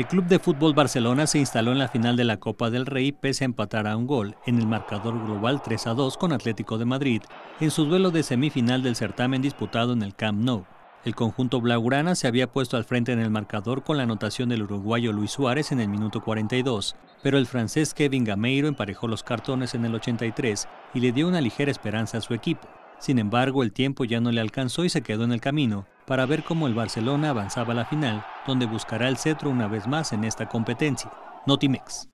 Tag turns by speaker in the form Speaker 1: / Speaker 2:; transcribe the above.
Speaker 1: El Club de Fútbol Barcelona se instaló en la final de la Copa del Rey pese a empatar a un gol en el marcador global 3 a 2 con Atlético de Madrid en su duelo de semifinal del certamen disputado en el Camp Nou. El conjunto blaugrana se había puesto al frente en el marcador con la anotación del uruguayo Luis Suárez en el minuto 42, pero el francés Kevin Gameiro emparejó los cartones en el 83 y le dio una ligera esperanza a su equipo. Sin embargo, el tiempo ya no le alcanzó y se quedó en el camino, para ver cómo el Barcelona avanzaba a la final, donde buscará el cetro una vez más en esta competencia. Notimex.